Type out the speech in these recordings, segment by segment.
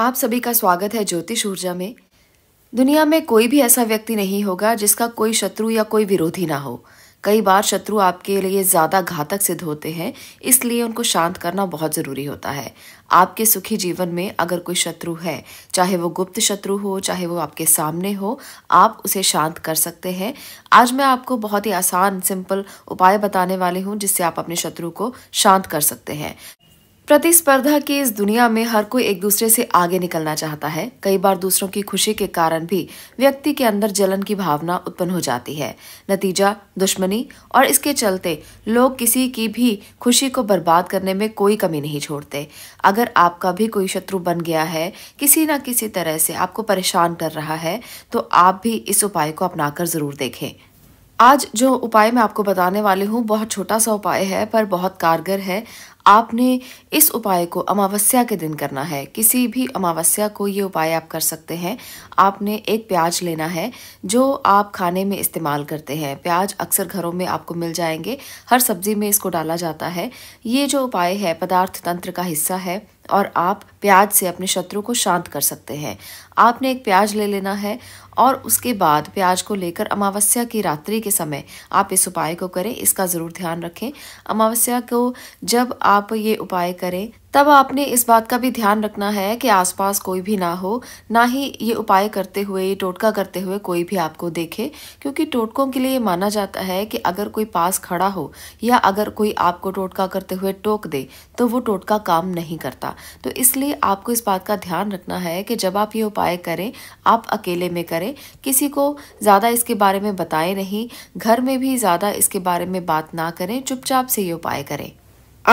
आप सभी का स्वागत है ज्योतिष ऊर्जा में दुनिया में कोई भी ऐसा व्यक्ति नहीं होगा जिसका कोई शत्रु या कोई विरोधी ना हो कई बार शत्रु आपके लिए ज़्यादा घातक सिद्ध होते हैं इसलिए उनको शांत करना बहुत ज़रूरी होता है आपके सुखी जीवन में अगर कोई शत्रु है चाहे वो गुप्त शत्रु हो चाहे वो आपके सामने हो आप उसे शांत कर सकते हैं आज मैं आपको बहुत ही आसान सिंपल उपाय बताने वाली हूँ जिससे आप अपने शत्रु को शांत कर सकते हैं प्रतिस्पर्धा की इस दुनिया में हर कोई एक दूसरे से आगे निकलना चाहता है कई बार दूसरों की खुशी के कारण भी व्यक्ति के अंदर जलन की भावना उत्पन्न हो जाती है नतीजा दुश्मनी और इसके चलते लोग किसी की भी खुशी को बर्बाद करने में कोई कमी नहीं छोड़ते अगर आपका भी कोई शत्रु बन गया है किसी न किसी तरह से आपको परेशान कर रहा है तो आप भी इस उपाय को अपनाकर जरूर देखें आज जो उपाय मैं आपको बताने वाली हूँ बहुत छोटा सा उपाय है पर बहुत कारगर है आपने इस उपाय को अमावस्या के दिन करना है किसी भी अमावस्या को ये उपाय आप कर सकते हैं आपने एक प्याज लेना है जो आप खाने में इस्तेमाल करते हैं प्याज अक्सर घरों में आपको मिल जाएंगे हर सब्जी में इसको डाला जाता है ये जो उपाय है पदार्थ तंत्र का हिस्सा है और आप प्याज से अपने शत्रु को शांत कर सकते हैं आपने एक प्याज ले लेना है और उसके बाद प्याज को लेकर अमावस्या की रात्रि के समय आप इस उपाय को करें इसका ज़रूर ध्यान रखें अमावस्या को जब आप ये उपाय करें तब आपने इस बात का भी ध्यान रखना है कि आसपास कोई भी ना हो ना ही ये उपाय करते हुए ये टोटका करते हुए कोई भी आपको देखे क्योंकि टोटकों के लिए माना जाता है कि अगर कोई पास खड़ा हो या अगर कोई आपको टोटका करते हुए टोक दे तो वो टोटका काम नहीं करता तो इसलिए आपको इस बात का ध्यान रखना है कि जब आप ये उपाय उपाय करें आप अकेले में करें किसी को ज़्यादा इसके बारे में बताएं नहीं घर में भी ज़्यादा इसके बारे में बात ना करें चुपचाप से ये उपाय करें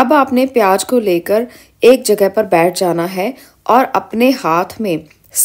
अब आपने प्याज को लेकर एक जगह पर बैठ जाना है और अपने हाथ में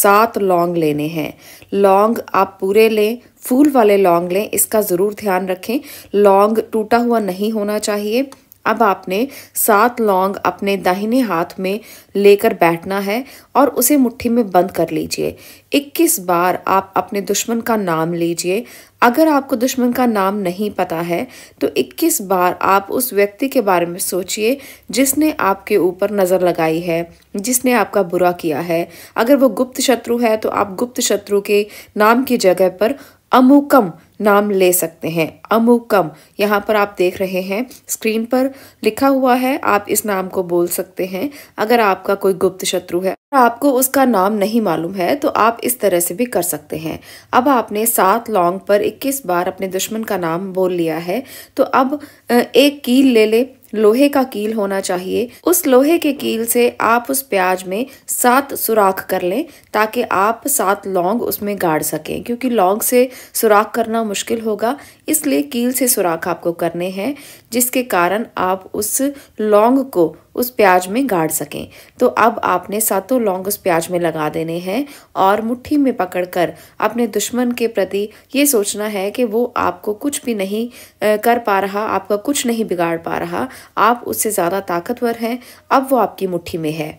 सात लौंग लेने हैं लौंग आप पूरे लें फूल वाले लौंग लें इसका ज़रूर ध्यान रखें लौंग टूटा हुआ नहीं होना चाहिए अब आपने सात लौंग अपने दाहिने हाथ में लेकर बैठना है और उसे मुट्ठी में बंद कर लीजिए 21 बार आप अपने दुश्मन का नाम लीजिए अगर आपको दुश्मन का नाम नहीं पता है तो 21 बार आप उस व्यक्ति के बारे में सोचिए जिसने आपके ऊपर नज़र लगाई है जिसने आपका बुरा किया है अगर वो गुप्त शत्रु है तो आप गुप्त शत्रु के नाम की जगह पर अमुकम नाम ले सकते हैं अमुकम यहाँ पर आप देख रहे हैं स्क्रीन पर लिखा हुआ है आप इस नाम को बोल सकते हैं अगर आपका कोई गुप्त शत्रु है आपको उसका नाम नहीं मालूम है तो आप इस तरह से भी कर सकते हैं अब आपने सात लॉन्ग पर 21 बार अपने दुश्मन का नाम बोल लिया है तो अब एक कील ले ले लोहे का कील होना चाहिए उस लोहे के कील से आप उस प्याज में सात सुराख कर लें ताकि आप सात लौंग उसमें गाड़ सकें क्योंकि लौंग से सुराख करना मुश्किल होगा इसलिए कील से सुराख आपको करने हैं जिसके कारण आप उस लौंग को उस प्याज में गाड़ सकें तो अब आपने सातों लौंग उस प्याज में लगा देने हैं और मुट्ठी में पकड़कर अपने दुश्मन के प्रति ये सोचना है कि वो आपको कुछ भी नहीं कर पा रहा आपका कुछ नहीं बिगाड़ पा रहा आप उससे ज़्यादा ताकतवर हैं अब वो आपकी मुट्ठी में है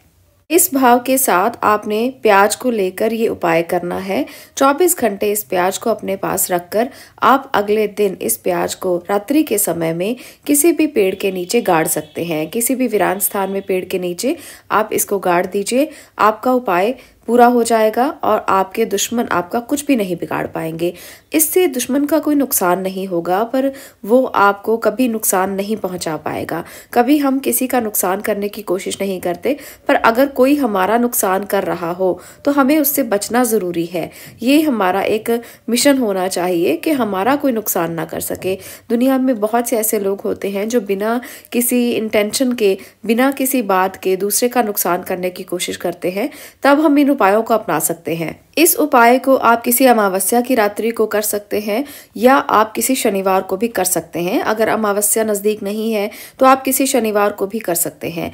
इस भाव के साथ आपने प्याज को लेकर ये उपाय करना है 24 घंटे इस प्याज को अपने पास रखकर आप अगले दिन इस प्याज को रात्रि के समय में किसी भी पेड़ के नीचे गाड़ सकते हैं किसी भी वीरान स्थान में पेड़ के नीचे आप इसको गाड़ दीजिए आपका उपाय पूरा हो जाएगा और आपके दुश्मन आपका कुछ भी नहीं बिगाड़ पाएंगे इससे दुश्मन का कोई नुकसान नहीं होगा पर वो आपको कभी नुकसान नहीं पहुंचा पाएगा कभी हम किसी का नुकसान करने की कोशिश नहीं करते पर अगर कोई हमारा नुकसान कर रहा हो तो हमें उससे बचना ज़रूरी है ये हमारा एक मिशन होना चाहिए कि हमारा कोई नुकसान ना कर सके दुनिया में बहुत से ऐसे लोग होते हैं जो बिना किसी इंटेंशन के बिना किसी बात के दूसरे का नुकसान करने की कोशिश करते हैं तब हम इन उपायों को अपना सकते हैं इस उपाय को आप किसी अमावस्या की रात्रि को कर सकते हैं या आप किसी शनिवार को भी कर सकते हैं अगर अमावस्या नज़दीक नहीं है तो आप किसी शनिवार को भी कर सकते हैं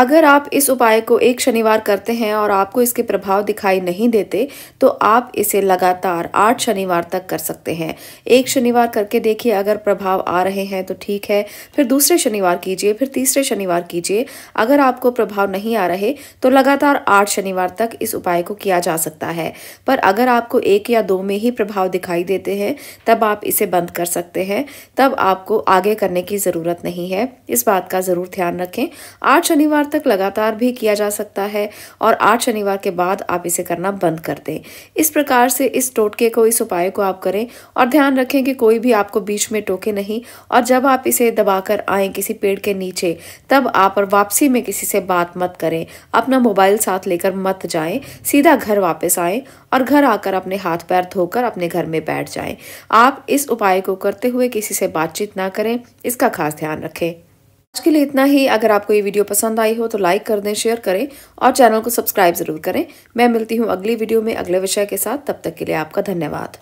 अगर आप इस उपाय को एक शनिवार करते हैं और आपको इसके प्रभाव दिखाई नहीं देते तो आप इसे लगातार आठ शनिवार तक कर सकते हैं एक शनिवार करके देखिए अगर प्रभाव आ रहे हैं तो ठीक है फिर दूसरे शनिवार कीजिए फिर तीसरे शनिवार कीजिए अगर आपको प्रभाव नहीं आ रहे तो लगातार आठ शनिवार तक इस उपाय को किया जा सकता है पर अगर आपको एक या दो में ही प्रभाव दिखाई देते हैं तब आप इसे बंद कर सकते हैं तब आपको आगे करने की ज़रूरत नहीं है इस बात का ज़रूर ध्यान रखें आठ शनिवार तक लगातार भी किया जा सकता है और आठ शनिवार के बाद आप इसे करना बंद कर दें इस प्रकार से इस टोटके को इस उपाय को आप करें और ध्यान रखें कि कोई भी आपको बीच में टोके नहीं और जब आप इसे दबाकर आए किसी पेड़ के नीचे तब आप और वापसी में किसी से बात मत करें अपना मोबाइल साथ लेकर मत जाएं सीधा घर वापस आए और घर आकर अपने हाथ पैर धोकर अपने घर में बैठ जाएं आप इस उपाय को करते हुए किसी से बातचीत ना करें इसका खास ध्यान रखें आज के लिए इतना ही अगर आपको ये वीडियो पसंद आई हो तो लाइक कर दें शेयर करें और चैनल को सब्सक्राइब जरूर करें मैं मिलती हूँ अगली वीडियो में अगले विषय के साथ तब तक के लिए आपका धन्यवाद